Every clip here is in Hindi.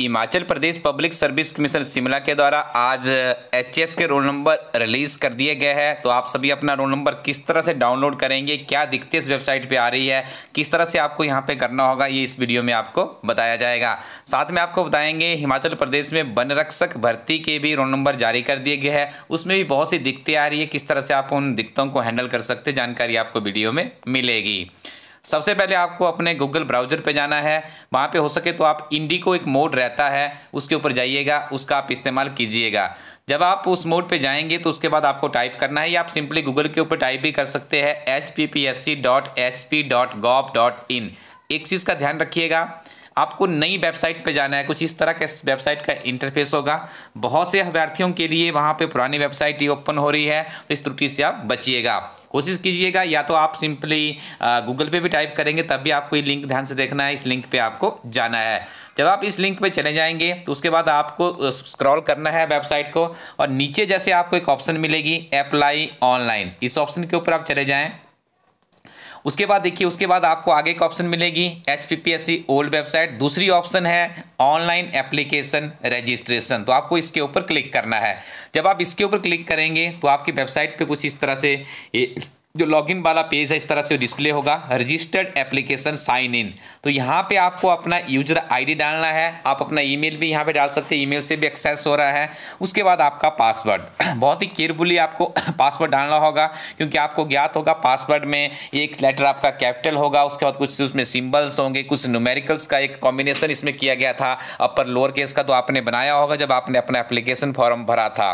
Himachal Pradesh public service commission Shimla के द्वारा आज एच के रोल नंबर रिलीज कर दिए गए हैं तो आप सभी अपना रोल नंबर किस तरह से डाउनलोड करेंगे क्या दिखते इस वेबसाइट पे आ रही है किस तरह से आपको यहाँ पे करना होगा ये इस वीडियो में आपको बताया जाएगा साथ में आपको बताएंगे हिमाचल प्रदेश में वन रक्षक भर्ती के भी रोल नंबर जारी कर दिए गए हैं उसमें भी बहुत सी दिक्कतें आ रही है किस तरह से आप उन दिक्कतों को हैंडल कर सकते जानकारी आपको वीडियो में मिलेगी सबसे पहले आपको अपने गूगल ब्राउजर पे जाना है वहाँ पे हो सके तो आप इंडिको एक मोड रहता है उसके ऊपर जाइएगा उसका आप इस्तेमाल कीजिएगा जब आप उस मोड पे जाएंगे तो उसके बाद आपको टाइप करना है या आप सिंपली गूगल के ऊपर टाइप भी कर सकते हैं H P P S C dot P dot gov dot in एक चीज़ का ध्यान रखिएगा आपको नई वेबसाइट पे जाना है कुछ इस तरह के वेबसाइट का इंटरफेस होगा बहुत से अभ्यर्थियों के लिए वहाँ पे पुरानी वेबसाइट ही ओपन हो रही है तो इस त्रुटि से आप बचिएगा कोशिश कीजिएगा या तो आप सिंपली गूगल पे भी टाइप करेंगे तब भी आपको ये लिंक ध्यान से देखना है इस लिंक पे आपको जाना है जब आप इस लिंक पे चले जाएंगे तो उसके बाद आपको स्क्रॉल करना है वेबसाइट को और नीचे जैसे आपको एक ऑप्शन मिलेगी अप्लाई ऑनलाइन इस ऑप्शन के ऊपर आप चले जाएँ उसके बाद देखिए उसके बाद आपको आगे का ऑप्शन मिलेगी एच ओल्ड वेबसाइट दूसरी ऑप्शन है ऑनलाइन एप्लीकेशन रजिस्ट्रेशन तो आपको इसके ऊपर क्लिक करना है जब आप इसके ऊपर क्लिक करेंगे तो आपकी वेबसाइट पे कुछ इस तरह से जो लॉगिन वाला पेज है इस तरह से डिस्प्ले होगा रजिस्टर्ड एप्लीकेशन साइन इन तो यहाँ पे आपको अपना यूजर आईडी डालना है आप अपना ईमेल भी यहाँ पे डाल सकते हैं ईमेल से भी एक्सेस हो रहा है उसके बाद आपका पासवर्ड बहुत ही केयरफुली आपको पासवर्ड डालना होगा क्योंकि आपको ज्ञात होगा पासवर्ड में एक लेटर आपका कैपिटल होगा उसके बाद कुछ उसमें सिम्बल्स होंगे कुछ न्यूमेरिकल्स का एक कॉम्बिनेशन इसमें किया गया था अपर लोअर केस का तो आपने बनाया होगा जब आपने अपना एप्लीकेशन फॉर्म भरा था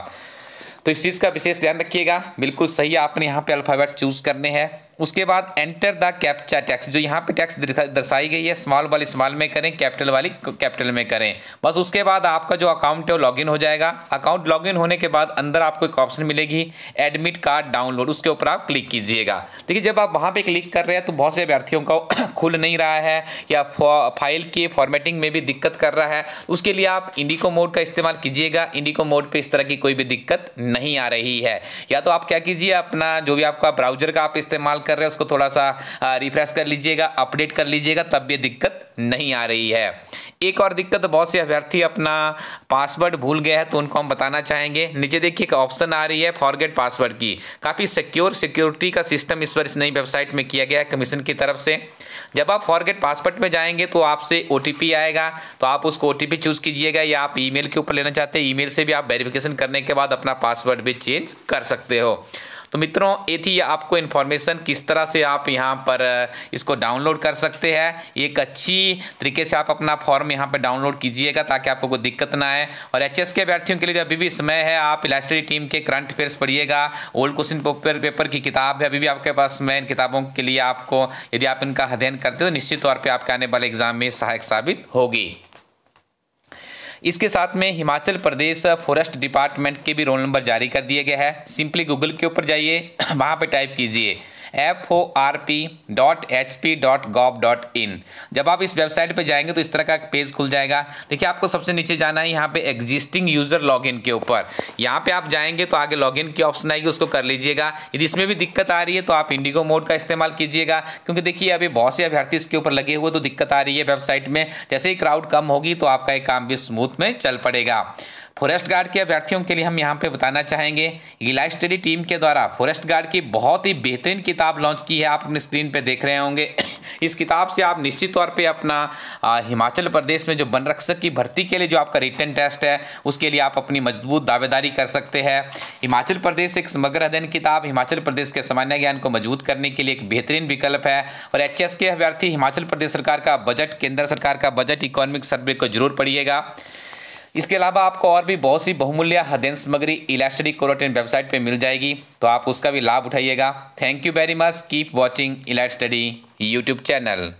तो इस चीज़ का विशेष ध्यान रखिएगा बिल्कुल सही आपने यहाँ पे अल्फ़ाबेट चूज़ करने हैं उसके बाद एंटर द कैप्चा टैक्स जो यहाँ पे टैक्स दर्शाई गई है स्मॉल वाली स्मॉल में करें कैपिटल वाली कैपिटल में करें बस उसके बाद आपका जो अकाउंट है वो लॉगिन हो जाएगा अकाउंट लॉगिन होने के बाद अंदर आपको एक ऑप्शन मिलेगी एडमिट कार्ड डाउनलोड उसके ऊपर आप क्लिक कीजिएगा देखिए जब आप वहाँ पर क्लिक कर रहे हैं तो बहुत से अभ्यर्थियों का खुल नहीं रहा है या फाइल की फॉर्मेटिंग में भी दिक्कत कर रहा है उसके लिए आप इंडिको मोड का इस्तेमाल कीजिएगा इंडिको मोड पर इस तरह की कोई भी दिक्कत नहीं आ रही है या तो आप क्या कीजिए अपना जो भी आपका ब्राउजर का आप इस्तेमाल वर्क कर रहे हैं उसको थोड़ा सा रिफ्रेश कर लीजिएगा अपडेट कर लीजिएगा तब ये दिक्कत नहीं आ रही है एक और दिक्कत तो बहुत से अभ्यर्थी अपना पासवर्ड भूल गया है तो उनको हम बताना चाहेंगे नीचे देखिए एक ऑप्शन आ रही है फॉरगेट पासवर्ड की काफ़ी सिक्योर सिक्योरिटी का सिस्टम इस बार इस नई वेबसाइट में किया गया है कमीशन की तरफ से जब आप फॉरगेट पासवर्ड में जाएंगे तो आपसे ओ आएगा तो आप उसको ओ चूज़ कीजिएगा या आप ई के ऊपर लेना चाहते हैं ई से भी आप वेरिफिकेशन करने के बाद अपना पासवर्ड भी चेंज कर सकते हो तो मित्रों ये थी आपको इन्फॉर्मेशन किस तरह से आप यहाँ पर इसको डाउनलोड कर सकते हैं एक अच्छी तरीके से आप अपना फॉर्म यहाँ पर डाउनलोड कीजिएगा ताकि आपको कोई दिक्कत ना आए और एच के अभ्यर्थियों के लिए अभी भी समय है आप इलास्ट्री टीम के करंट अफेयर्स पढ़िएगा ओल्ड क्वेश्चन पेपर पेपर की किताब है अभी भी आपके पास समय इन किताबों के लिए आपको यदि आप इनका अध्ययन करते हो तो निश्चित तौर पर आपके आने वाले एग्जाम में सहायक साबित होगी इसके साथ में हिमाचल प्रदेश फॉरेस्ट डिपार्टमेंट के भी रोल नंबर जारी कर दिए गए हैं सिंपली गूगल के ऊपर जाइए वहाँ पर टाइप कीजिए F O R P dot H P dot gov dot in जब आप इस वेबसाइट पर जाएंगे तो इस तरह का पेज खुल जाएगा देखिए आपको सबसे नीचे जाना है यहाँ पे एग्जिस्टिंग यूज़र लॉगिन के ऊपर यहाँ पे आप जाएंगे तो आगे लॉगिन की ऑप्शन आएगी उसको कर लीजिएगा यदि इसमें भी दिक्कत आ रही है तो आप इंडिगो मोड का इस्तेमाल कीजिएगा क्योंकि देखिए अभी बहुत से अभ्यर्थी इसके ऊपर लगे हुए तो दिक्कत आ रही है वेबसाइट में जैसे ही क्राउड कम होगी तो आपका ये काम भी स्मूथ में चल पड़ेगा फॉरेस्ट गार्ड के अभ्यर्थियों के लिए हम यहाँ पे बताना चाहेंगे गिलाई स्टडी टीम के द्वारा फॉरेस्ट गार्ड की बहुत ही बेहतरीन किताब लॉन्च की है आप अपने स्क्रीन पे देख रहे होंगे इस किताब से आप निश्चित तौर पे अपना आ, हिमाचल प्रदेश में जो वन रक्षक की भर्ती के लिए जो आपका रिटर्न टेस्ट है उसके लिए आप अपनी मजबूत दावेदारी कर सकते हैं हिमाचल प्रदेश एक समग्र अध्ययन किताब हिमाचल प्रदेश के सामान्य ज्ञान को मजबूत करने के लिए एक बेहतरीन विकल्प है और एच के अभ्यर्थी हिमाचल प्रदेश सरकार का बजट केंद्र सरकार का बजट इकोनॉमिक सर्वे को जरूर पढ़िएगा इसके अलावा आपको और भी बहुत सी बहुमूल्य हदेन सामग्री इलास्टिक कोरोटिन वेबसाइट पर मिल जाएगी तो आप उसका भी लाभ उठाइएगा thank you very much keep watching इलाट स्टडी यूट्यूब चैनल